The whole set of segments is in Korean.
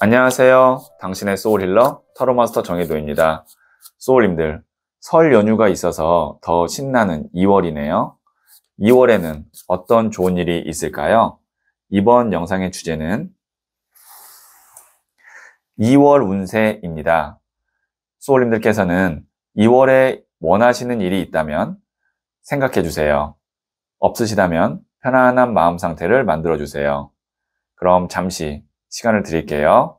안녕하세요. 당신의 소울 힐러 타로마스터 정혜도입니다. 소울님들, 설 연휴가 있어서 더 신나는 2월이네요. 2월에는 어떤 좋은 일이 있을까요? 이번 영상의 주제는 2월 운세입니다. 소울님들께서는 2월에 원하시는 일이 있다면 생각해 주세요. 없으시다면 편안한 마음 상태를 만들어 주세요. 그럼 잠시 시간을 드릴게요.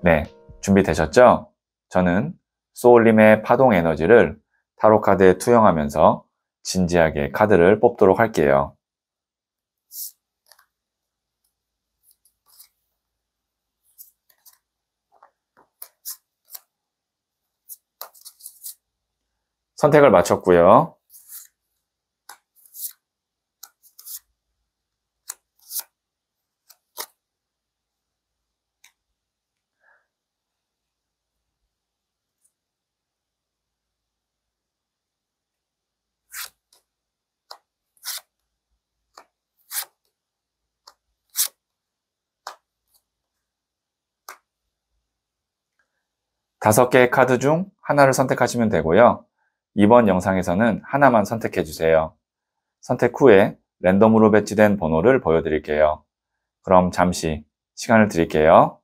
네, 준비되셨죠? 저는 소울님의 파동 에너지를 타로카드에 투영하면서 진지하게 카드를 뽑도록 할게요. 선택을 마쳤고요. 다섯 개의 카드 중 하나를 선택하시면 되고요. 이번 영상에서는 하나만 선택해 주세요. 선택 후에 랜덤으로 배치된 번호를 보여드릴게요. 그럼 잠시 시간을 드릴게요.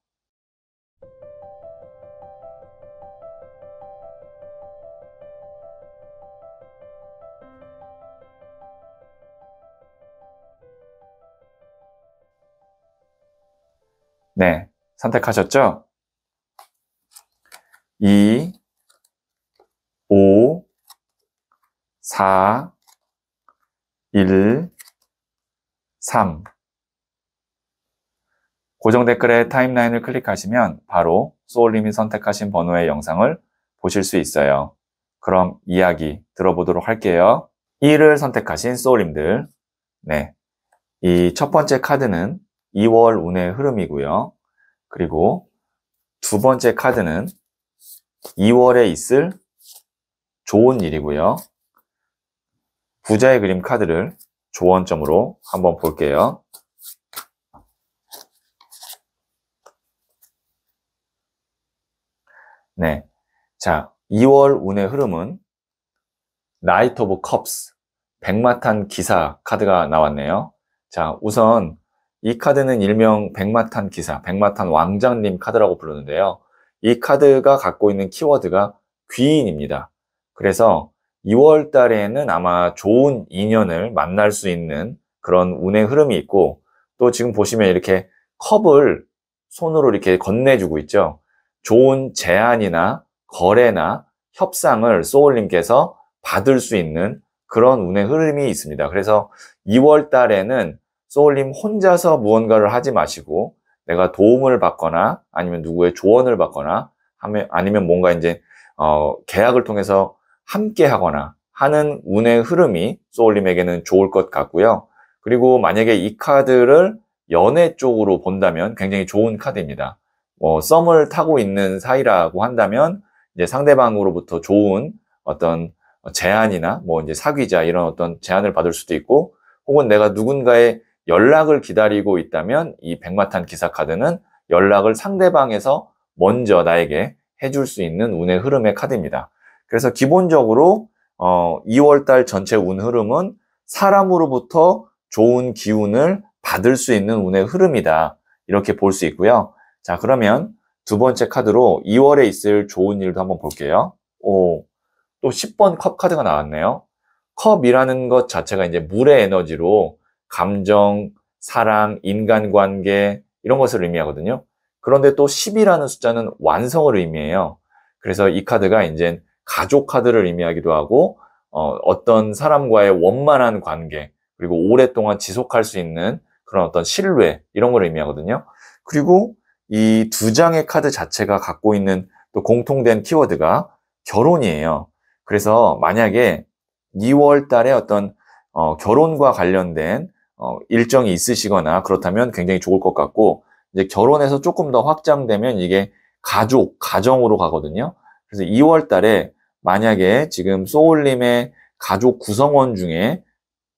네, 선택하셨죠? 2, 5, 4, 1, 3. 고정 댓글에 타임라인을 클릭하시면 바로 소울님이 선택하신 번호의 영상을 보실 수 있어요. 그럼 이야기 들어보도록 할게요. 1을 선택하신 소울님들. 네. 이 첫 번째 카드는 2월 운의 흐름이고요. 그리고 두 번째 카드는 2월에 있을 좋은 일이고요. 부자의 그림 카드를 조언점으로 한번 볼게요. 네. 자, 2월 운의 흐름은 나이트 오브 컵스, 백마탄 기사 카드가 나왔네요. 자, 우선 이 카드는 일명 백마탄 기사, 백마탄 왕장님 카드라고 부르는데요. 이 카드가 갖고 있는 키워드가 귀인입니다. 그래서 2월 달에는 아마 좋은 인연을 만날 수 있는 그런 운의 흐름이 있고 또 지금 보시면 이렇게 컵을 손으로 이렇게 건네주고 있죠. 좋은 제안이나 거래나 협상을 소울님께서 받을 수 있는 그런 운의 흐름이 있습니다. 그래서 2월 달에는 소울님 혼자서 무언가를 하지 마시고 내가 도움을 받거나 아니면 누구의 조언을 받거나 하면 아니면 뭔가 이제 어, 계약을 통해서 함께 하거나 하는 운의 흐름이 소울님에게는 좋을 것 같고요. 그리고 만약에 이 카드를 연애 쪽으로 본다면 굉장히 좋은 카드입니다. 뭐 썸을 타고 있는 사이라고 한다면 이제 상대방으로부터 좋은 어떤 제안이나 뭐 이제 사귀자 이런 어떤 제안을 받을 수도 있고 혹은 내가 누군가의 연락을 기다리고 있다면 이 백마탄 기사 카드는 연락을 상대방에서 먼저 나에게 해줄 수 있는 운의 흐름의 카드입니다. 그래서 기본적으로 어, 2월달 전체 운 흐름은 사람으로부터 좋은 기운을 받을 수 있는 운의 흐름이다. 이렇게 볼 수 있고요. 자, 그러면 두 번째 카드로 2월에 있을 좋은 일도 한번 볼게요. 오, 또 10번 컵 카드가 나왔네요. 컵이라는 것 자체가 이제 물의 에너지로 감정, 사랑, 인간관계 이런 것을 의미하거든요. 그런데 또 10이라는 숫자는 완성을 의미해요. 그래서 이 카드가 이제 가족 카드를 의미하기도 하고 어, 어떤 사람과의 원만한 관계 그리고 오랫동안 지속할 수 있는 그런 어떤 신뢰 이런 걸 의미하거든요. 그리고 이 두 장의 카드 자체가 갖고 있는 또 공통된 키워드가 결혼이에요. 그래서 만약에 2월 달에 어떤 어, 결혼과 관련된 어, 일정이 있으시거나 그렇다면 굉장히 좋을 것 같고 이제 결혼해서 조금 더 확장되면 이게 가족, 가정으로 가거든요. 그래서 2월 달에 만약에 지금 소울님의 가족 구성원 중에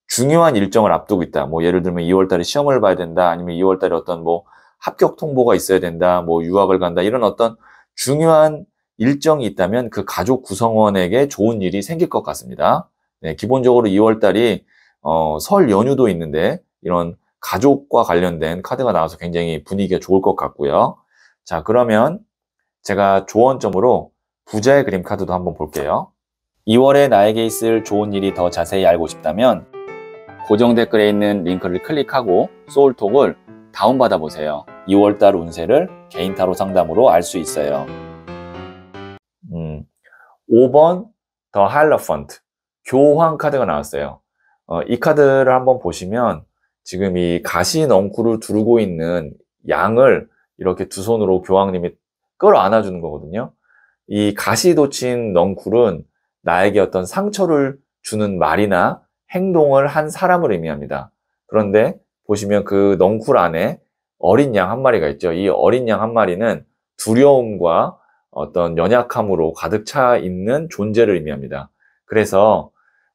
중요한 일정을 앞두고 있다. 뭐 예를 들면 2월 달에 시험을 봐야 된다. 아니면 2월 달에 어떤 뭐 합격 통보가 있어야 된다. 뭐 유학을 간다. 이런 어떤 중요한 일정이 있다면 그 가족 구성원에게 좋은 일이 생길 것 같습니다. 네, 기본적으로 2월 달이 어, 설 연휴도 있는데 이런 가족과 관련된 카드가 나와서 굉장히 분위기가 좋을 것 같고요. 자, 그러면 제가 조언점으로 부자의 그림 카드도 한번 볼게요. 2월에 나에게 있을 좋은 일이 더 자세히 알고 싶다면 고정 댓글에 있는 링크를 클릭하고 소울톡을 다운받아 보세요. 2월달 운세를 개인 타로 상담으로 알 수 있어요. 음, 5번 더 할러펀트 교황 카드가 나왔어요. 어, 이 카드를 한번 보시면 지금 이 가시 넝쿨을 두르고 있는 양을 이렇게 두 손으로 교황님이 끌어안아주는 거거든요. 이 가시 돋친 넝쿨은 나에게 어떤 상처를 주는 말이나 행동을 한 사람을 의미합니다. 그런데 보시면 그 넝쿨 안에 어린 양 한 마리가 있죠. 이 어린 양 한 마리는 두려움과 어떤 연약함으로 가득 차 있는 존재를 의미합니다. 그래서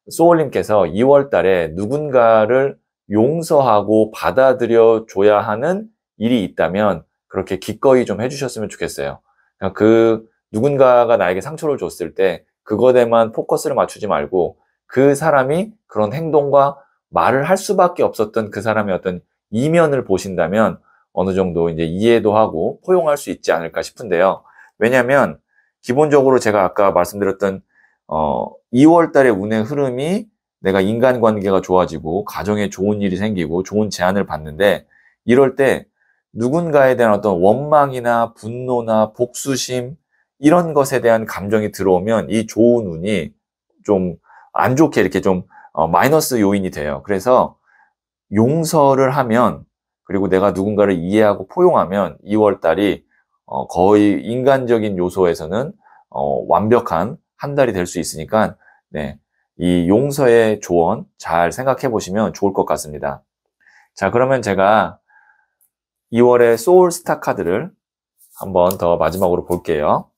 소울님께서 2월 달에 누군가를 용서하고 받아들여 줘야 하는 일이 있다면 그렇게 기꺼이 좀 해주셨으면 좋겠어요. 그러니까 그 누군가가 나에게 상처를 줬을 때 그것에만 포커스를 맞추지 말고 그 사람이 그런 행동과 말을 할 수밖에 없었던 그 사람의 어떤 이면을 보신다면 어느 정도 이제 이해도 하고 포용할 수 있지 않을까 싶은데요. 왜냐하면 기본적으로 제가 아까 말씀드렸던 어 2월 달의 운의 흐름이 내가 인간관계가 좋아지고 가정에 좋은 일이 생기고 좋은 제안을 받는데 이럴 때 누군가에 대한 어떤 원망이나 분노나 복수심 이런 것에 대한 감정이 들어오면 이 좋은 운이 좀 안 좋게 이렇게 좀 어, 마이너스 요인이 돼요. 그래서 용서를 하면 그리고 내가 누군가를 이해하고 포용하면 2월달이 어, 거의 인간적인 요소에서는 어, 완벽한 한 달이 될 수 있으니까 네, 이 용서의 조언 잘 생각해 보시면 좋을 것 같습니다. 자 그러면 제가 2월의 소울스타 카드를 한번 더 마지막으로 볼게요.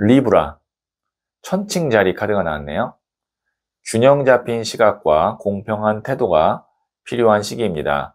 리브라, 천칭자리 카드가 나왔네요. 균형 잡힌 시각과 공평한 태도가 필요한 시기입니다.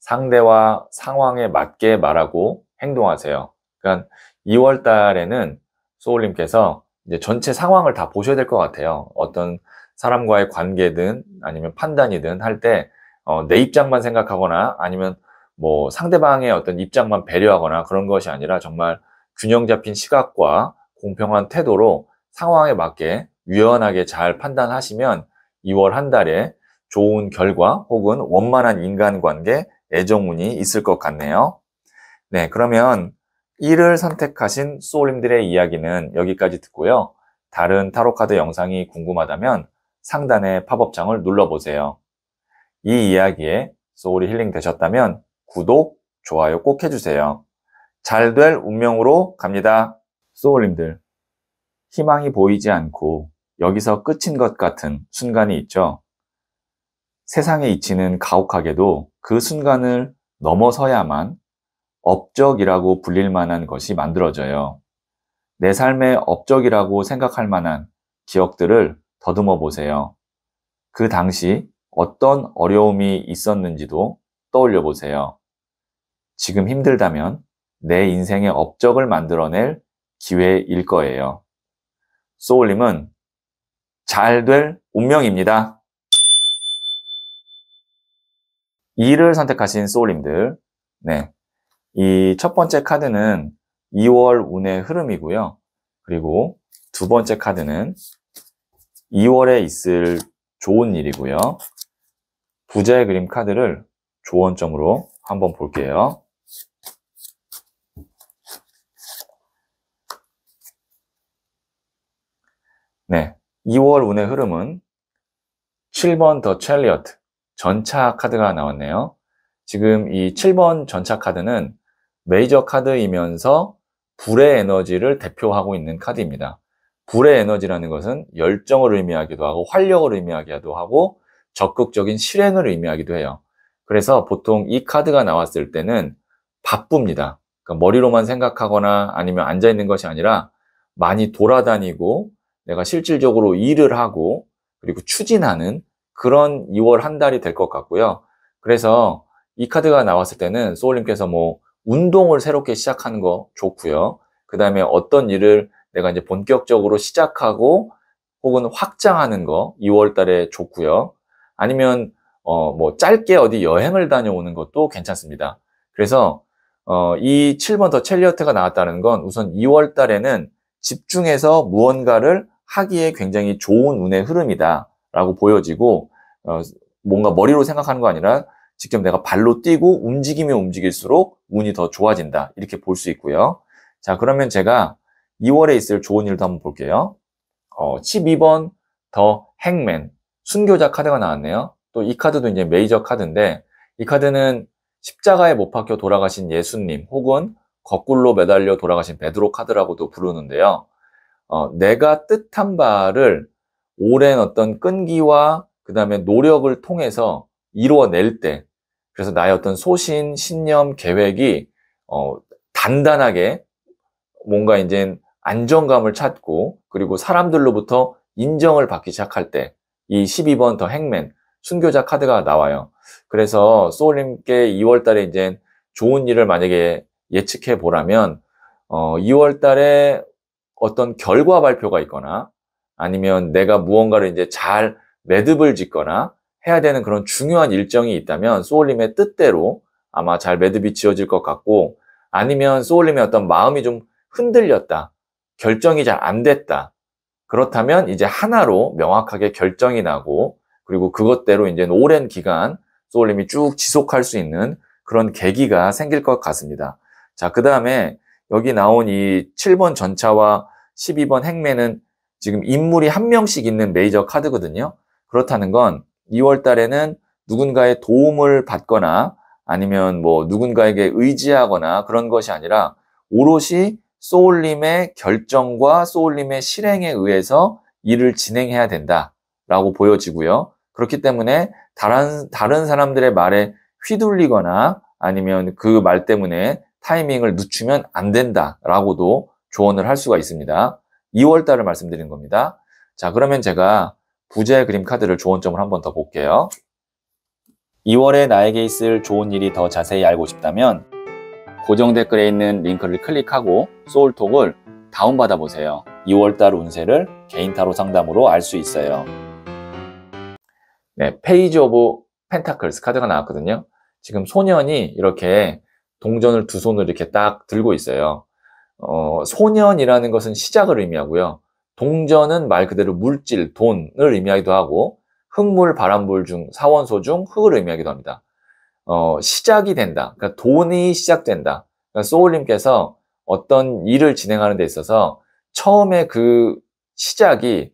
상대와 상황에 맞게 말하고 행동하세요. 그러니까 2월 달에는 소울님께서 이제 전체 상황을 다 보셔야 될 것 같아요. 어떤 사람과의 관계든 아니면 판단이든 할 때내 어, 입장만 생각하거나 아니면 뭐 상대방의 어떤 입장만 배려하거나 그런 것이 아니라 정말 균형 잡힌 시각과 공평한 태도로 상황에 맞게 유연하게 잘 판단하시면 2월 한 달에 좋은 결과 혹은 원만한 인간관계, 애정운이 있을 것 같네요. 네, 그러면 1을 선택하신 소울님들의 이야기는 여기까지 듣고요. 다른 타로카드 영상이 궁금하다면 상단의 팝업창을 눌러보세요. 이 이야기에 소울이 힐링 되셨다면 구독, 좋아요 꼭 해주세요. 잘 될 운명으로 갑니다. 소울님들, 희망이 보이지 않고 여기서 끝인 것 같은 순간이 있죠. 세상의 이치는 가혹하게도 그 순간을 넘어서야만 업적이라고 불릴 만한 것이 만들어져요. 내 삶의 업적이라고 생각할 만한 기억들을 더듬어 보세요. 그 당시 어떤 어려움이 있었는지도 떠올려 보세요. 지금 힘들다면 내 인생의 업적을 만들어낼 기회일 거예요. 소울님은 잘 될 운명입니다. 2를 선택하신 소울님들. 네. 이 첫 번째 카드는 2월 운의 흐름이고요. 그리고 두 번째 카드는 2월에 있을 좋은 일이고요. 부자의 그림 카드를 조언점으로 한번 볼게요. 네, 2월 운의 흐름은 7번 더챌리어트 전차 카드가 나왔네요. 지금 이 7번 전차 카드는 메이저 카드이면서 불의 에너지를 대표하고 있는 카드입니다. 불의 에너지라는 것은 열정을 의미하기도 하고 활력을 의미하기도 하고 적극적인 실행을 의미하기도 해요. 그래서 보통 이 카드가 나왔을 때는 바쁩니다. 그러니까 머리로만 생각하거나 아니면 앉아있는 것이 아니라 많이 돌아다니고 내가 실질적으로 일을 하고 그리고 추진하는 그런 2월 한 달이 될 것 같고요. 그래서 이 카드가 나왔을 때는 소울님께서 뭐 운동을 새롭게 시작하는 거 좋고요. 그 다음에 어떤 일을 내가 이제 본격적으로 시작하고 혹은 확장하는 거 2월 달에 좋고요. 아니면 어 뭐 짧게 어디 여행을 다녀오는 것도 괜찮습니다. 그래서 어 이 7번 더챌리어트가 나왔다는 건 우선 2월 달에는 집중해서 무언가를 하기에 굉장히 좋은 운의 흐름이다라고 보여지고 어, 뭔가 머리로 생각하는 거 아니라 직접 내가 발로 뛰고 움직이며 움직일수록 운이 더 좋아진다 이렇게 볼 수 있고요. 자 그러면 제가 2월에 있을 좋은 일도 한번 볼게요. 어, 12번 더 행맨 순교자 카드가 나왔네요. 또 이 카드도 이제 메이저 카드인데 이 카드는 십자가에 못 박혀 돌아가신 예수님 혹은 거꾸로 매달려 돌아가신 베드로 카드라고도 부르는데요. 어, 내가 뜻한 바를 오랜 어떤 끈기와 그 다음에 노력을 통해서 이루어낼 때 그래서 나의 어떤 소신, 신념, 계획이 어, 단단하게 뭔가 이제 안정감을 찾고 그리고 사람들로부터 인정을 받기 시작할 때 이 12번 더 행맨 순교자 카드가 나와요. 그래서 소울님께 2월 달에 이제 좋은 일을 만약에 예측해 보라면 어, 2월 달에 어떤 결과 발표가 있거나 아니면 내가 무언가를 이제 잘 매듭을 짓거나 해야 되는 그런 중요한 일정이 있다면 소울님의 뜻대로 아마 잘 매듭이 지어질 것 같고 아니면 소울님의 어떤 마음이 좀 흔들렸다. 결정이 잘 안 됐다. 그렇다면 이제 하나로 명확하게 결정이 나고 그리고 그것대로 이제 오랜 기간 소울님이 쭉 지속할 수 있는 그런 계기가 생길 것 같습니다. 자, 그 다음에 여기 나온 이 7번 전차와 12번 행매는 지금 인물이 한 명씩 있는 메이저 카드거든요. 그렇다는 건 2월 달에는 누군가의 도움을 받거나 아니면 뭐 누군가에게 의지하거나 그런 것이 아니라 오롯이 소울님의 결정과 소울님의 실행에 의해서 일을 진행해야 된다라고 보여지고요. 그렇기 때문에 다른, 다른 사람들의 말에 휘둘리거나 아니면 그 말 때문에 타이밍을 늦추면 안 된다라고도 조언을 할 수가 있습니다. 2월 달을 말씀드린 겁니다. 자, 그러면 제가 부자의 그림 카드를 조언점을 한번더 볼게요. 2월에 나에게 있을 좋은 일이 더 자세히 알고 싶다면 고정 댓글에 있는 링크를 클릭하고 소울톡을 다운받아 보세요. 2월달 운세를 개인 타로 상담으로 알 수 있어요. 네, 페이지 오브 펜타클스 카드가 나왔거든요. 지금 소년이 이렇게 동전을 두 손으로 이렇게 딱 들고 있어요. 어, 소년이라는 것은 시작을 의미하고요. 동전은 말 그대로 물질, 돈을 의미하기도 하고 흙물, 바람불중 사원소 중 흙을 의미하기도 합니다. 어, 시작이 된다. 그러니까 돈이 시작된다. 그러니까 소울님께서 어떤 일을 진행하는 데 있어서 처음에 그 시작이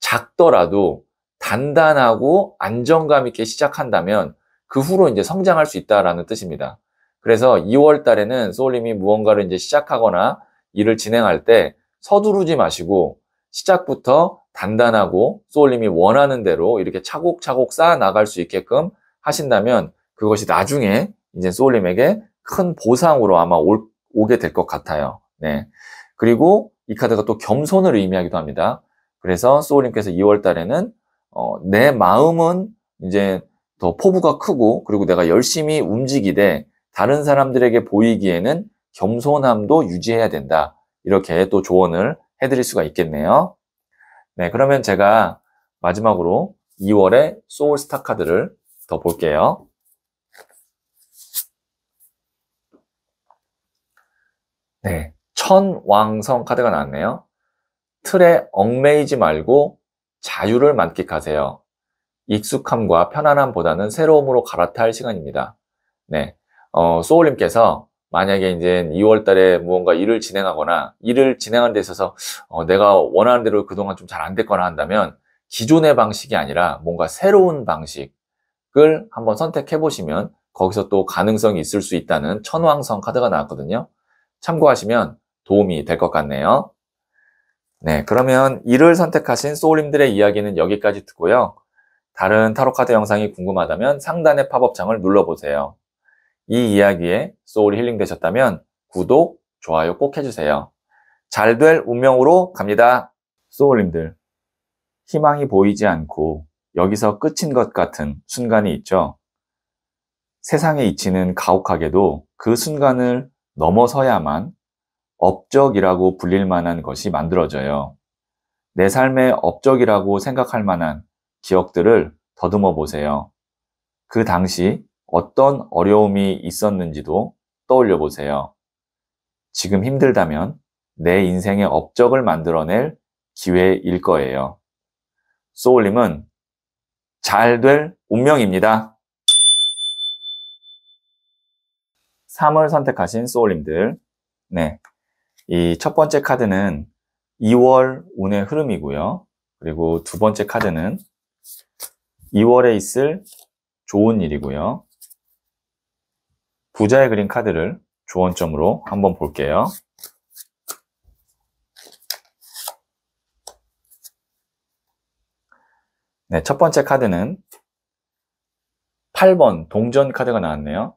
작더라도 단단하고 안정감 있게 시작한다면 그 후로 이제 성장할 수 있다라는 뜻입니다. 그래서 2월 달에는 소울님이 무언가를 이제 시작하거나 일을 진행할 때 서두르지 마시고 시작부터 단단하고 소울님이 원하는 대로 이렇게 차곡차곡 쌓아 나갈 수 있게끔 하신다면 그것이 나중에 이제 소울님에게 큰 보상으로 아마 올, 오게 될 것 같아요. 네. 그리고 이 카드가 또 겸손을 의미하기도 합니다. 그래서 소울님께서 2월 달에는 어, 내 마음은 이제 더 포부가 크고 그리고 내가 열심히 움직이되 다른 사람들에게 보이기에는 겸손함도 유지해야 된다. 이렇게 또 조언을 해드릴 수가 있겠네요. 네, 그러면 제가 마지막으로 2월의 소울스타 카드를 더 볼게요. 네, 천왕성 카드가 나왔네요. 틀에 얽매이지 말고 자유를 만끽하세요. 익숙함과 편안함보다는 새로움으로 갈아탈 시간입니다. 네, 어, 소울님께서 만약에 이제 2월 달에 무언가 일을 진행하거나 일을 진행하는 데 있어서 어, 내가 원하는 대로 그동안 좀 잘 안 됐거나 한다면 기존의 방식이 아니라 뭔가 새로운 방식을 한번 선택해 보시면 거기서 또 가능성이 있을 수 있다는 천왕성 카드가 나왔거든요. 참고하시면 도움이 될 것 같네요. 네, 그러면 일을 선택하신 소울님들의 이야기는 여기까지 듣고요. 다른 타로카드 영상이 궁금하다면 상단의 팝업창을 눌러보세요. 이 이야기에 소울이 힐링되셨다면 구독, 좋아요 꼭 해주세요. 잘 될 운명으로 갑니다. 소울님들, 희망이 보이지 않고 여기서 끝인 것 같은 순간이 있죠. 세상의 이치는 가혹하게도 그 순간을 넘어서야만 업적이라고 불릴 만한 것이 만들어져요. 내 삶의 업적이라고 생각할 만한 기억들을 더듬어 보세요. 그 당시 어떤 어려움이 있었는지도 떠올려 보세요. 지금 힘들다면 내 인생의 업적을 만들어낼 기회일 거예요. 소울님은 잘 될 운명입니다. 3을 선택하신 소울님들. 네. 이 첫 번째 카드는 2월 운의 흐름이고요. 그리고 두 번째 카드는 2월에 있을 좋은 일이고요. 부자의 그림 카드를 조언점으로 한번 볼게요. 네, 첫 번째 카드는 8번 동전 카드가 나왔네요.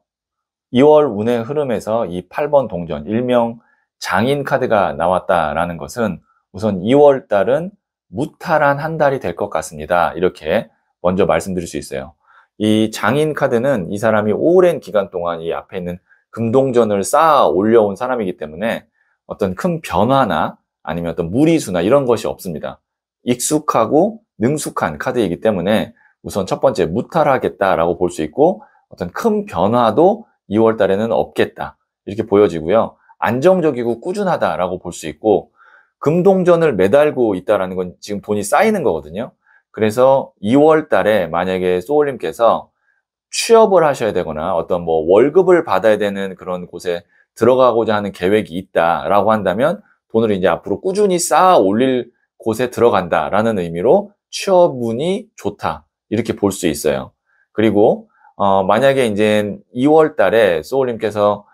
2월 운의 흐름에서 이 8번 동전, 일명 장인 카드가 나왔다라는 것은 우선 2월 달은 무탈한 한 달이 될 것 같습니다. 이렇게 먼저 말씀드릴 수 있어요. 이 장인 카드는 이 사람이 오랜 기간 동안 이 앞에 있는 금동전을 쌓아 올려온 사람이기 때문에 어떤 큰 변화나 아니면 어떤 무리수나 이런 것이 없습니다. 익숙하고 능숙한 카드이기 때문에 우선 첫 번째 무탈하겠다라고 볼 수 있고 어떤 큰 변화도 2월 달에는 없겠다 이렇게 보여지고요. 안정적이고 꾸준하다라고 볼 수 있고 금동전을 매달고 있다라는 건 지금 돈이 쌓이는 거거든요. 그래서 2월 달에 만약에 소울님께서 취업을 하셔야 되거나 어떤 뭐 월급을 받아야 되는 그런 곳에 들어가고자 하는 계획이 있다라고 한다면 돈을 이제 앞으로 꾸준히 쌓아 올릴 곳에 들어간다라는 의미로 취업운이 좋다 이렇게 볼 수 있어요. 그리고 어 만약에 이제 2월 달에 소울님께서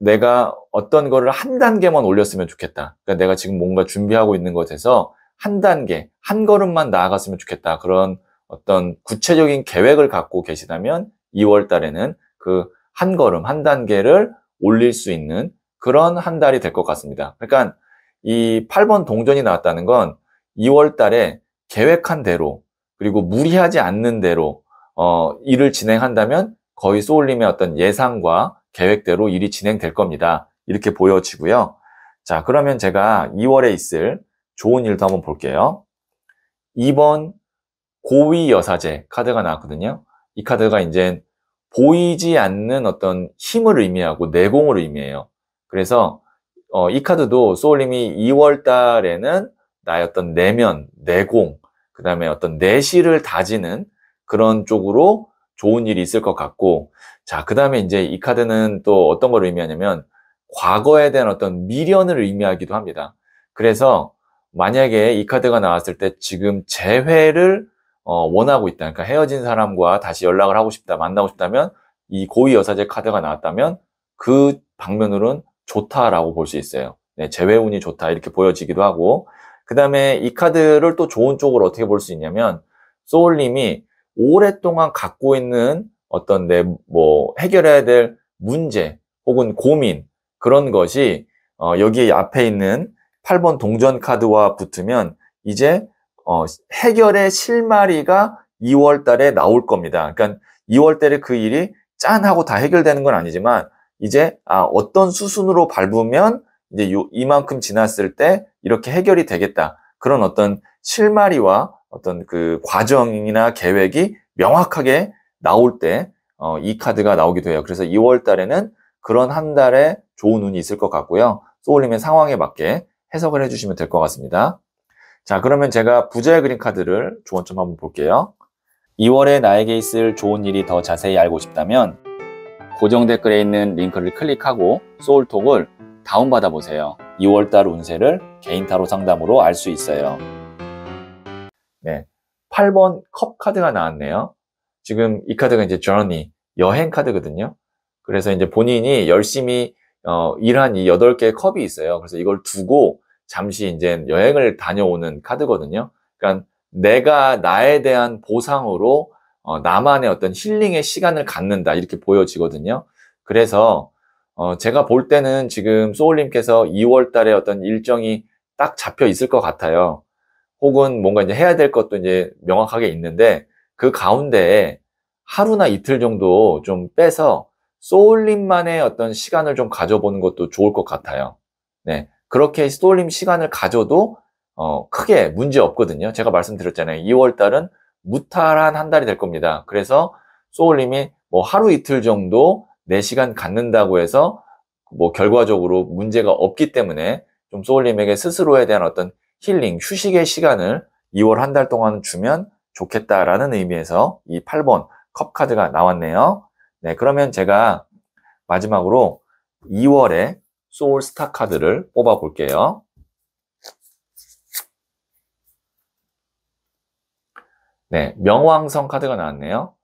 내가 어떤 거를 한 단계만 올렸으면 좋겠다. 그러니까 내가 지금 뭔가 준비하고 있는 것에서 한 단계, 한 걸음만 나아갔으면 좋겠다. 그런 어떤 구체적인 계획을 갖고 계시다면 2월 달에는 그 한 걸음, 한 단계를 올릴 수 있는 그런 한 달이 될 것 같습니다. 그러니까 이 8번 동전이 나왔다는 건 2월 달에 계획한 대로 그리고 무리하지 않는 대로 어, 일을 진행한다면 거의 쏘울림의 어떤 예상과 계획대로 일이 진행될 겁니다. 이렇게 보여지고요. 자, 그러면 제가 2월에 있을 좋은 일도 한번 볼게요. 2번 고위 여사제 카드가 나왔거든요. 이 카드가 이제 보이지 않는 어떤 힘을 의미하고 내공을 의미해요. 그래서 어, 이 카드도 소울님이 2월 달에는 나의 어떤 내면, 내공, 그 다음에 어떤 내실을 다지는 그런 쪽으로 좋은 일이 있을 것 같고, 자, 그 다음에 이제 이 카드는 또 어떤 걸 의미하냐면, 과거에 대한 어떤 미련을 의미하기도 합니다. 그래서 만약에 이 카드가 나왔을 때 지금 재회를 어, 원하고 있다. 그러니까 헤어진 사람과 다시 연락을 하고 싶다, 만나고 싶다면 이 고위 여사제 카드가 나왔다면 그 방면으로는 좋다라고 볼 수 있어요. 네, 재회운이 좋다 이렇게 보여지기도 하고 그 다음에 이 카드를 또 좋은 쪽으로 어떻게 볼 수 있냐면 소울님이 오랫동안 갖고 있는 어떤 내 뭐 해결해야 될 문제 혹은 고민 그런 것이 어, 여기에 앞에 있는 8번 동전 카드와 붙으면 이제 어, 해결의 실마리가 2월 달에 나올 겁니다. 그러니까 2월 달에 그 일이 짠 하고 다 해결되는 건 아니지만 이제 아, 어떤 수순으로 밟으면 이제 요, 이만큼 지났을 때 이렇게 해결이 되겠다. 그런 어떤 실마리와 어떤 그 과정이나 계획이 명확하게 나올 때이 어, 카드가 나오게 돼요. 그래서 2월 달에는 그런 한 달에 좋은 운이 있을 것 같고요. 소울님의 상황에 맞게 해석을 해주시면 될 것 같습니다. 자, 그러면 제가 부자의 그림 카드를 조언점 한번 볼게요. 2월에 나에게 있을 좋은 일이 더 자세히 알고 싶다면 고정 댓글에 있는 링크를 클릭하고 소울톡을 다운받아 보세요. 2월달 운세를 개인 타로 상담으로 알 수 있어요. 네, 8번 컵 카드가 나왔네요. 지금 이 카드가 이제 저니 여행 카드거든요. 그래서 이제 본인이 열심히 어, 이러한 이 8개의 컵이 있어요. 그래서 이걸 두고 잠시 이제 여행을 다녀오는 카드거든요. 그러니까 내가 나에 대한 보상으로 어, 나만의 어떤 힐링의 시간을 갖는다 이렇게 보여지거든요. 그래서 어, 제가 볼 때는 지금 소울님께서 2월 달에 어떤 일정이 딱 잡혀 있을 것 같아요. 혹은 뭔가 이제 해야 될 것도 이제 명확하게 있는데 그 가운데에 하루나 이틀 정도 좀 빼서 쏘울림만의 어떤 시간을 좀 가져보는 것도 좋을 것 같아요. 네. 그렇게 쏘울림 시간을 가져도 어, 크게 문제 없거든요. 제가 말씀드렸잖아요. 2월 달은 무탈한 한 달이 될 겁니다. 그래서 쏘울림이뭐 하루 이틀 정도 4시간 갖는다고 해서 뭐 결과적으로 문제가 없기 때문에 좀 소울님에게 스스로에 대한 어떤 힐링, 휴식의 시간을 2월 한 달 동안 주면 좋겠다라는 의미에서 이 8번 컵 카드가 나왔네요. 네, 그러면 제가 마지막으로 2월에 소울 스타 카드를 뽑아 볼게요. 네, 명왕성 카드가 나왔네요.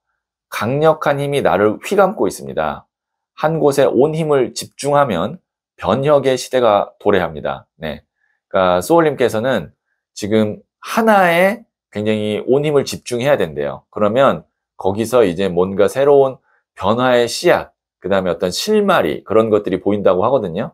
강력한 힘이 나를 휘감고 있습니다. 한 곳에 온 힘을 집중하면 변혁의 시대가 도래합니다. 네. 그러니까 소울님께서는 지금 하나에 굉장히 온 힘을 집중해야 된대요. 그러면 거기서 이제 뭔가 새로운 변화의 씨앗, 그 다음에 어떤 실마리 그런 것들이 보인다고 하거든요.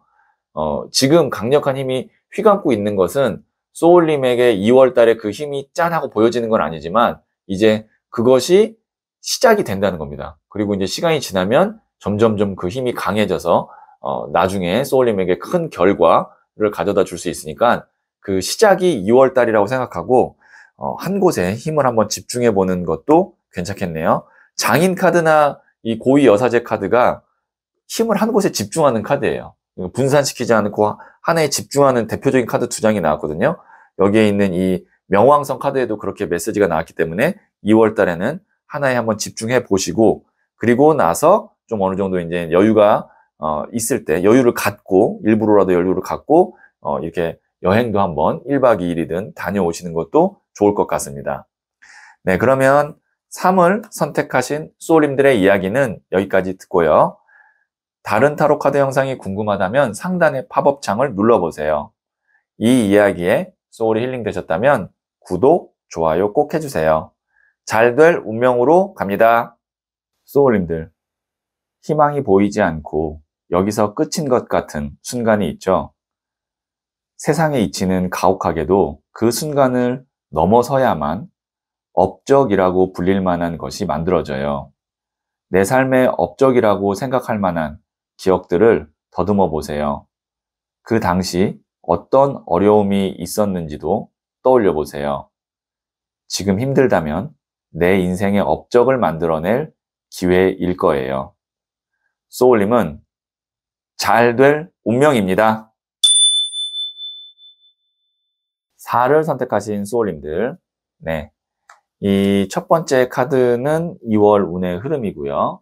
어, 지금 강력한 힘이 휘감고 있는 것은 소울님에게 2월 달에 그 힘이 짠하고 보여지는 건 아니지만 이제 그것이 시작이 된다는 겁니다. 그리고 이제 시간이 지나면 점점점 그 힘이 강해져서 어, 나중에 소울님에게 큰 결과를 가져다 줄 수 있으니까 그 시작이 2월 달이라고 생각하고 어, 한 곳에 힘을 한번 집중해 보는 것도 괜찮겠네요. 장인 카드나 이 고위 여사제 카드가 힘을 한 곳에 집중하는 카드예요. 분산시키지 않고 하나에 집중하는 대표적인 카드 두 장이 나왔거든요. 여기에 있는 이 명왕성 카드에도 그렇게 메시지가 나왔기 때문에 2월 달에는 하나에 한번 집중해 보시고 그리고 나서 좀 어느 정도 이제 여유가 어, 있을 때 여유를 갖고 일부러라도 여유를 갖고 어, 이렇게 여행도 한번 1박 2일이든 다녀오시는 것도 좋을 것 같습니다. 네, 그러면 3을 선택하신 소울님들의 이야기는 여기까지 듣고요. 다른 타로 카드 영상이 궁금하다면 상단의 팝업 창을 눌러보세요. 이 이야기에 소울이 힐링되셨다면 구독, 좋아요 꼭 해주세요. 잘 될 운명으로 갑니다. 소울님들, 희망이 보이지 않고 여기서 끝인 것 같은 순간이 있죠. 세상의 이치는 가혹하게도 그 순간을 넘어서야만 업적이라고 불릴 만한 것이 만들어져요. 내 삶의 업적이라고 생각할 만한 기억들을 더듬어 보세요. 그 당시 어떤 어려움이 있었는지도 떠올려 보세요. 지금 힘들다면 내 인생의 업적을 만들어낼 기회일 거예요. 소울님은 잘 될 운명입니다. 4를 선택하신 소울님들, 네, 이첫 번째 카드는 2월 운의 흐름이고요.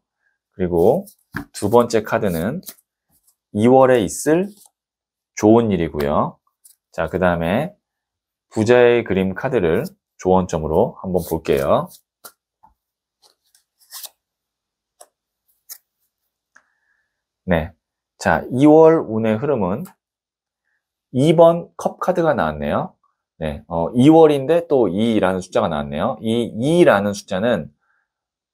그리고 두 번째 카드는 2월에 있을 좋은 일이고요. 자, 그 다음에 부자의 그림 카드를 조언점으로 한번 볼게요. 네. 자, 2월 운의 흐름은 2번 컵 카드가 나왔네요. 네, 어, 2월인데 또 2라는 숫자가 나왔네요. 이 2라는 숫자는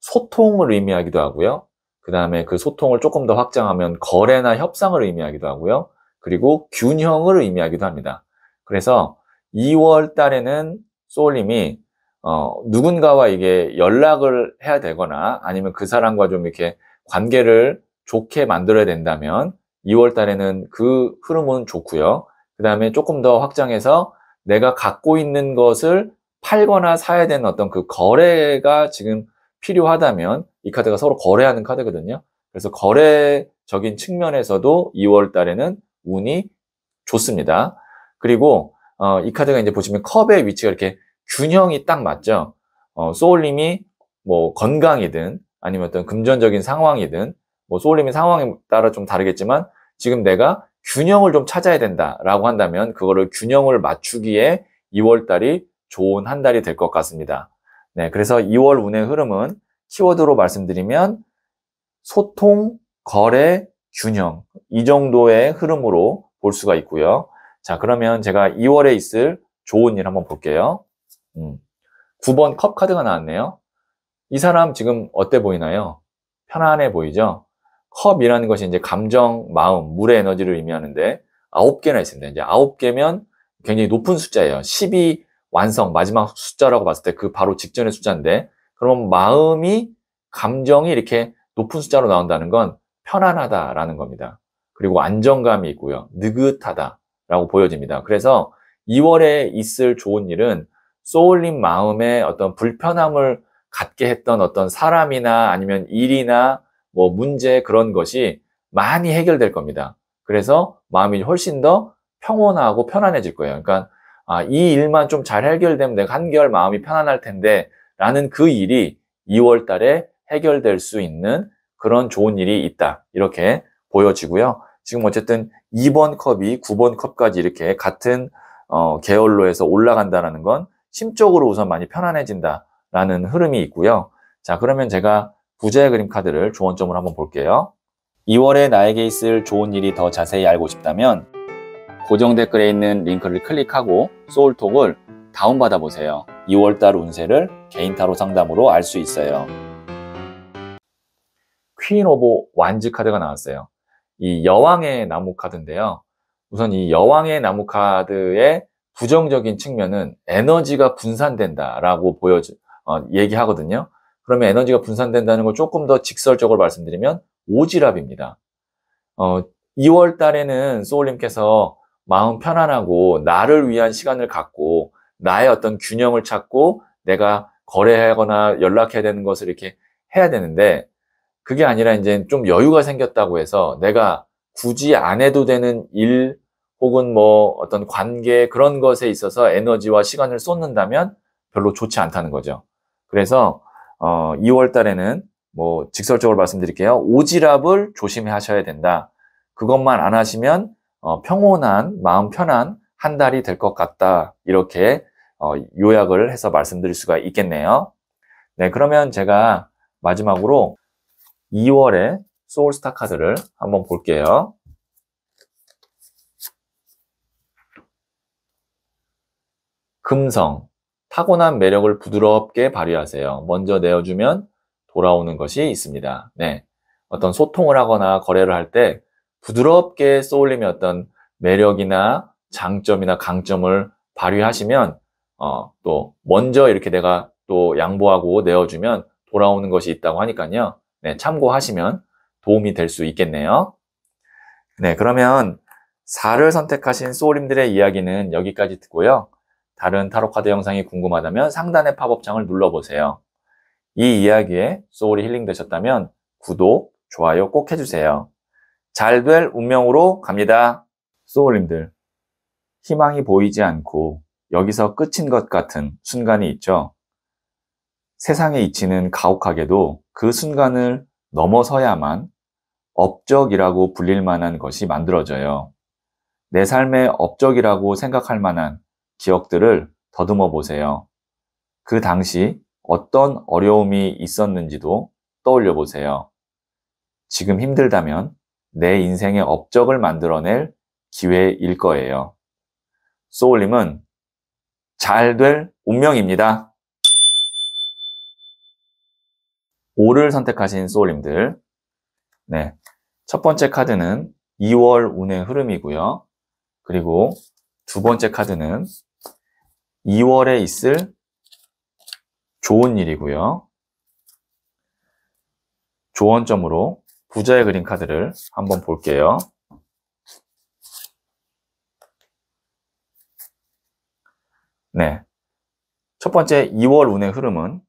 소통을 의미하기도 하고요. 그 다음에 그 소통을 조금 더 확장하면 거래나 협상을 의미하기도 하고요. 그리고 균형을 의미하기도 합니다. 그래서 2월 달에는 쏠림이 어, 누군가와 이게 연락을 해야 되거나 아니면 그 사람과 좀 이렇게 관계를 좋게 만들어야 된다면 2월 달에는 그 흐름은 좋고요. 그 다음에 조금 더 확장해서 내가 갖고 있는 것을 팔거나 사야 되는 어떤 그 거래가 지금 필요하다면 이 카드가 서로 거래하는 카드거든요. 그래서 거래적인 측면에서도 2월 달에는 운이 좋습니다. 그리고 어, 이 카드가 이제 보시면 컵의 위치가 이렇게 균형이 딱 맞죠. 어, 소울님이 뭐 건강이든 아니면 어떤 금전적인 상황이든 뭐 소울님의 상황에 따라 좀 다르겠지만 지금 내가 균형을 좀 찾아야 된다라고 한다면 그거를 균형을 맞추기에 2월 달이 좋은 한 달이 될 것 같습니다. 네, 그래서 2월 운의 흐름은 키워드로 말씀드리면 소통, 거래, 균형 이 정도의 흐름으로 볼 수가 있고요. 자, 그러면 제가 2월에 있을 좋은 일 한번 볼게요. 음, 9번 컵 카드가 나왔네요. 이 사람 지금 어때 보이나요? 편안해 보이죠? 컵이라는 것이 이제 감정, 마음, 물의 에너지를 의미하는데 아홉 개나 있습니다. 이제 아홉 개면 굉장히 높은 숫자예요. 1 2 완성, 마지막 숫자라고 봤을 때 그 바로 직전의 숫자인데 그러면 마음이, 감정이 이렇게 높은 숫자로 나온다는 건 편안하다라는 겁니다. 그리고 안정감이 있고요. 느긋하다라고 보여집니다. 그래서 2월에 있을 좋은 일은 쏘울린 마음에 어떤 불편함을 갖게 했던 어떤 사람이나 아니면 일이나 뭐 문제 그런 것이 많이 해결될 겁니다. 그래서 마음이 훨씬 더 평온하고 편안해질 거예요. 그러니까 아, 이 일만 좀 잘 해결되면 내가 한결 마음이 편안할 텐데 라는 그 일이 2월 달에 해결될 수 있는 그런 좋은 일이 있다. 이렇게 보여지고요. 지금 어쨌든 2번 컵이 9번 컵까지 이렇게 같은 어, 계열로 해서 올라간다라는 건 심적으로 우선 많이 편안해진다라는 흐름이 있고요. 자, 그러면 제가 부자의 그림 카드를 조언점으로 한번 볼게요. 2월에 나에게 있을 좋은 일이 더 자세히 알고 싶다면 고정 댓글에 있는 링크를 클릭하고 소울톡을 다운받아 보세요. 2월달 운세를 개인 타로 상담으로 알 수 있어요. 퀸 오브 완즈 카드가 나왔어요. 이 여왕의 나무 카드인데요. 우선 이 여왕의 나무 카드의 부정적인 측면은 에너지가 분산된다라고 보여 어, 얘기하거든요. 그러면 에너지가 분산된다는 걸 조금 더 직설적으로 말씀드리면 오지랖입니다. 어, 2월 달에는 소울님께서 마음 편안하고 나를 위한 시간을 갖고 나의 어떤 균형을 찾고 내가 거래하거나 연락해야 되는 것을 이렇게 해야 되는데 그게 아니라 이제 좀 여유가 생겼다고 해서 내가 굳이 안 해도 되는 일 혹은 뭐 어떤 관계 그런 것에 있어서 에너지와 시간을 쏟는다면 별로 좋지 않다는 거죠. 그래서 어, 2월 달에는 뭐 직설적으로 말씀드릴게요. 오지랖을 조심 하셔야 된다. 그것만 안 하시면 어, 평온한 마음 편한 한 달이 될 것 같다. 이렇게 어, 요약을 해서 말씀드릴 수가 있겠네요. 네, 그러면 제가 마지막으로 2월에 소울스타 카드를 한번 볼게요. 금성, 타고난 매력을 부드럽게 발휘하세요. 먼저 내어주면 돌아오는 것이 있습니다. 네. 어떤 소통을 하거나 거래를 할 때 부드럽게 쏘울림의 어떤 매력이나 장점이나 강점을 발휘하시면 어, 또 먼저 이렇게 내가 또 양보하고 내어주면 돌아오는 것이 있다고 하니까요. 네, 참고하시면 도움이 될 수 있겠네요. 네, 그러면 4를 선택하신 쏘울림들의 이야기는 여기까지 듣고요. 다른 타로카드 영상이 궁금하다면 상단의 팝업창을 눌러보세요. 이 이야기에 소울이 힐링되셨다면 구독, 좋아요 꼭 해주세요. 잘 될 운명으로 갑니다. 소울님들, 희망이 보이지 않고 여기서 끝인 것 같은 순간이 있죠. 세상의 이치는 가혹하게도 그 순간을 넘어서야만 업적이라고 불릴 만한 것이 만들어져요. 내 삶의 업적이라고 생각할 만한 기억들을 더듬어 보세요. 그 당시 어떤 어려움이 있었는지도 떠올려 보세요. 지금 힘들다면 내 인생의 업적을 만들어낼 기회일 거예요. 소울님은 잘 될 운명입니다. 5를 선택하신 소울님들. 네. 첫 번째 카드는 2월 운의 흐름이고요. 그리고 두 번째 카드는 2월에 있을 좋은 일이고요. 조언점으로 부자의 그림 카드를 한번 볼게요. 네. 첫 번째 2월 운의 흐름은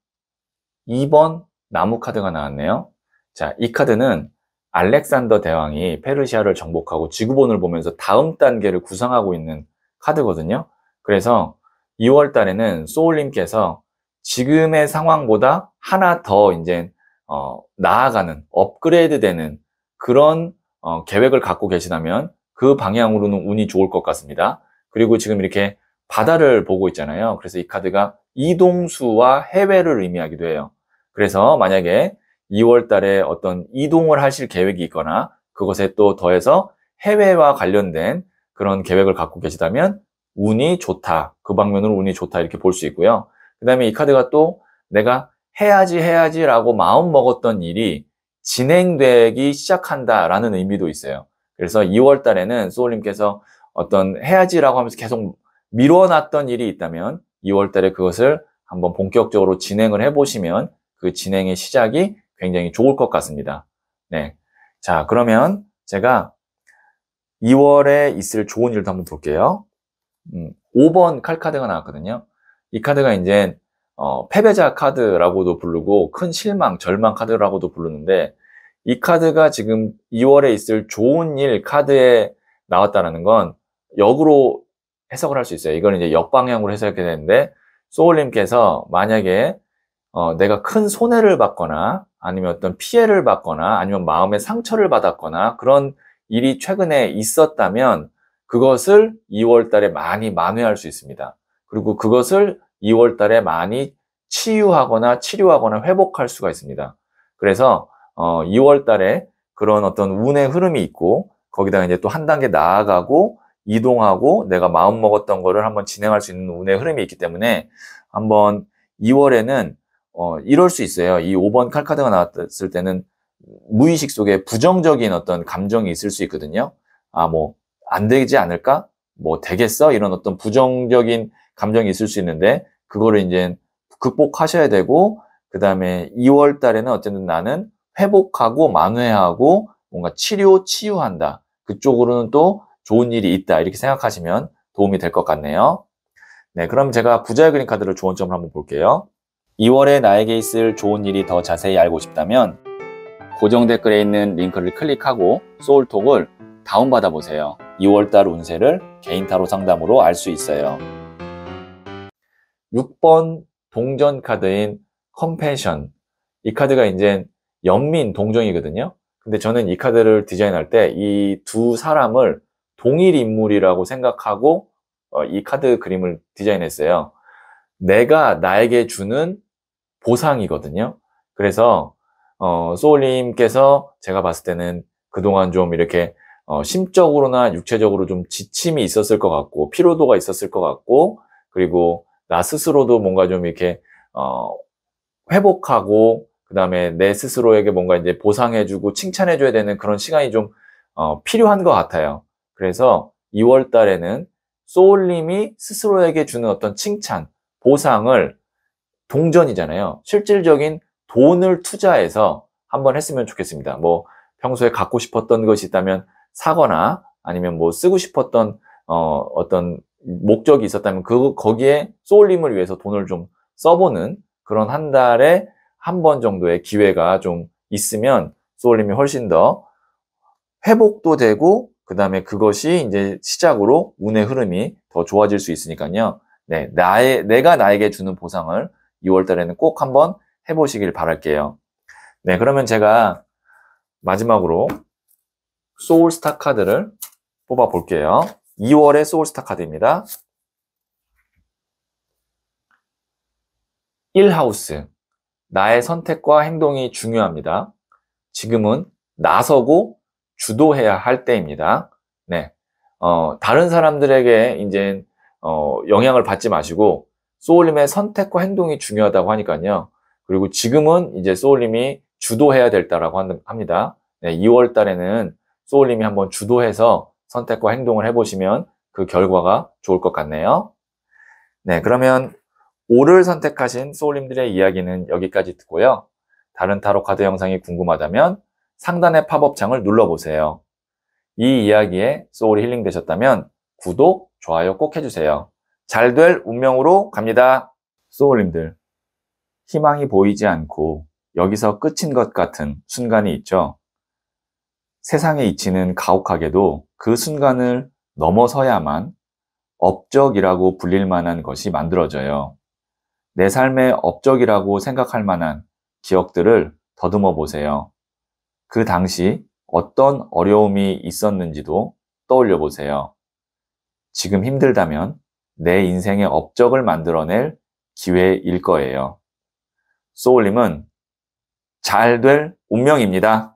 2번 나무 카드가 나왔네요. 자, 이 카드는 알렉산더 대왕이 페르시아를 정복하고 지구본을 보면서 다음 단계를 구상하고 있는 카드거든요. 그래서 2월 달에는 소울님께서 지금의 상황보다 하나 더 이제 어, 나아가는 업그레이드 되는 그런 어, 계획을 갖고 계시다면 그 방향으로는 운이 좋을 것 같습니다. 그리고 지금 이렇게 바다를 보고 있잖아요. 그래서 이 카드가 이동수와 해외를 의미하기도 해요. 그래서 만약에 2월 달에 어떤 이동을 하실 계획이 있거나 그것에 또 더해서 해외와 관련된 그런 계획을 갖고 계시다면 운이 좋다. 그 방면으로 운이 좋다. 이렇게 볼 수 있고요. 그 다음에 이 카드가 또 내가 해야지 해야지라고 마음 먹었던 일이 진행되기 시작한다라는 의미도 있어요. 그래서 2월 달에는 소울님께서 어떤 해야지라고 하면서 계속 미뤄놨던 일이 있다면 2월 달에 그것을 한번 본격적으로 진행을 해보시면 그 진행의 시작이 굉장히 좋을 것 같습니다. 네. 자, 그러면 제가 2월에 있을 좋은 일도 한번 볼게요. 음, 5번 칼 카드가 나왔거든요. 이 카드가 이제 어, 패배자 카드라고도 부르고 큰 실망, 절망 카드라고도 부르는데 이 카드가 지금 2월에 있을 좋은 일 카드에 나왔다는 건 역으로 해석을 할 수 있어요. 이건 이제 역방향으로 해석이 되는데 소울님께서 만약에 어, 내가 큰 손해를 받거나 아니면 어떤 피해를 받거나 아니면 마음의 상처를 받았거나 그런 일이 최근에 있었다면 그것을 2월 달에 많이 만회할 수 있습니다. 그리고 그것을 2월 달에 많이 치유하거나 치료하거나 회복할 수가 있습니다. 그래서 어, 2월 달에 그런 어떤 운의 흐름이 있고 거기다가 이제 또 한 단계 나아가고 이동하고 내가 마음 먹었던 거를 한번 진행할 수 있는 운의 흐름이 있기 때문에 한번 2월에는 어, 이럴 수 있어요. 이 5번 칼카드가 나왔을 때는 무의식 속에 부정적인 어떤 감정이 있을 수 있거든요. 아, 뭐, 안 되지 않을까? 뭐 되겠어? 이런 어떤 부정적인 감정이 있을 수 있는데 그거를 이제 극복하셔야 되고 그 다음에 2월 달에는 어쨌든 나는 회복하고 만회하고 뭔가 치료, 치유한다. 그쪽으로는 또 좋은 일이 있다. 이렇게 생각하시면 도움이 될 것 같네요. 네, 그럼 제가 부자의 그림 카드를 조언점을 한번 볼게요. 2월에 나에게 있을 좋은 일이 더 자세히 알고 싶다면 고정 댓글에 있는 링크를 클릭하고 소울톡을 다운받아 보세요. 2월달 운세를 개인 타로 상담으로 알 수 있어요. 6번 동전 카드인 컴패션. 이 카드가 이제 연민 동정이거든요. 근데 저는 이 카드를 디자인할 때 이 두 사람을 동일 인물이라고 생각하고 어, 이 카드 그림을 디자인했어요. 내가 나에게 주는 보상이거든요. 그래서 어, 소울님께서 제가 봤을 때는 그동안 좀 이렇게 어, 심적으로나 육체적으로 좀 지침이 있었을 것 같고 피로도가 있었을 것 같고 그리고 나 스스로도 뭔가 좀 이렇게 어, 회복하고 그 다음에 내 스스로에게 뭔가 이제 보상해주고 칭찬해줘야 되는 그런 시간이 좀 어, 필요한 것 같아요. 그래서 2월 달에는 소울님이 스스로에게 주는 어떤 칭찬, 보상을 동전이잖아요. 실질적인 돈을 투자해서 한번 했으면 좋겠습니다. 뭐 평소에 갖고 싶었던 것이 있다면 사거나 아니면 뭐 쓰고 싶었던 어, 어떤 목적이 있었다면 그 거기에 쏠림을 위해서 돈을 좀 써보는 그런 한 달에 한 번 정도의 기회가 좀 있으면 쏠림이 훨씬 더 회복도 되고 그 다음에 그것이 이제 시작으로 운의 흐름이 더 좋아질 수 있으니까요. 네, 나의 내가 나에게 주는 보상을 2월 달에는 꼭 한번 해보시길 바랄게요. 네, 그러면 제가 마지막으로 소울스타 카드를 뽑아 볼게요. 2월의 소울스타 카드입니다. 1하우스. 나의 선택과 행동이 중요합니다. 지금은 나서고 주도해야 할 때입니다. 네. 어, 다른 사람들에게 이제 어, 영향을 받지 마시고 소울님의 선택과 행동이 중요하다고 하니까요. 그리고 지금은 이제 소울님이 주도해야 될 때라고 합니다. 네, 2월 달에는 소울님이 한번 주도해서 선택과 행동을 해보시면 그 결과가 좋을 것 같네요. 네, 그러면 5를 선택하신 소울님들의 이야기는 여기까지 듣고요. 다른 타로 카드 영상이 궁금하다면 상단의 팝업창을 눌러보세요. 이 이야기에 소울이 힐링되셨다면 구독, 좋아요 꼭 해주세요. 잘 될 운명으로 갑니다. 소울님들, 희망이 보이지 않고 여기서 끝인 것 같은 순간이 있죠. 세상의 이치는 가혹하게도 그 순간을 넘어서야만 업적이라고 불릴 만한 것이 만들어져요. 내 삶의 업적이라고 생각할 만한 기억들을 더듬어 보세요. 그 당시 어떤 어려움이 있었는지도 떠올려 보세요. 지금 힘들다면 내 인생의 업적을 만들어낼 기회일 거예요. 소울님은 잘 될 운명입니다.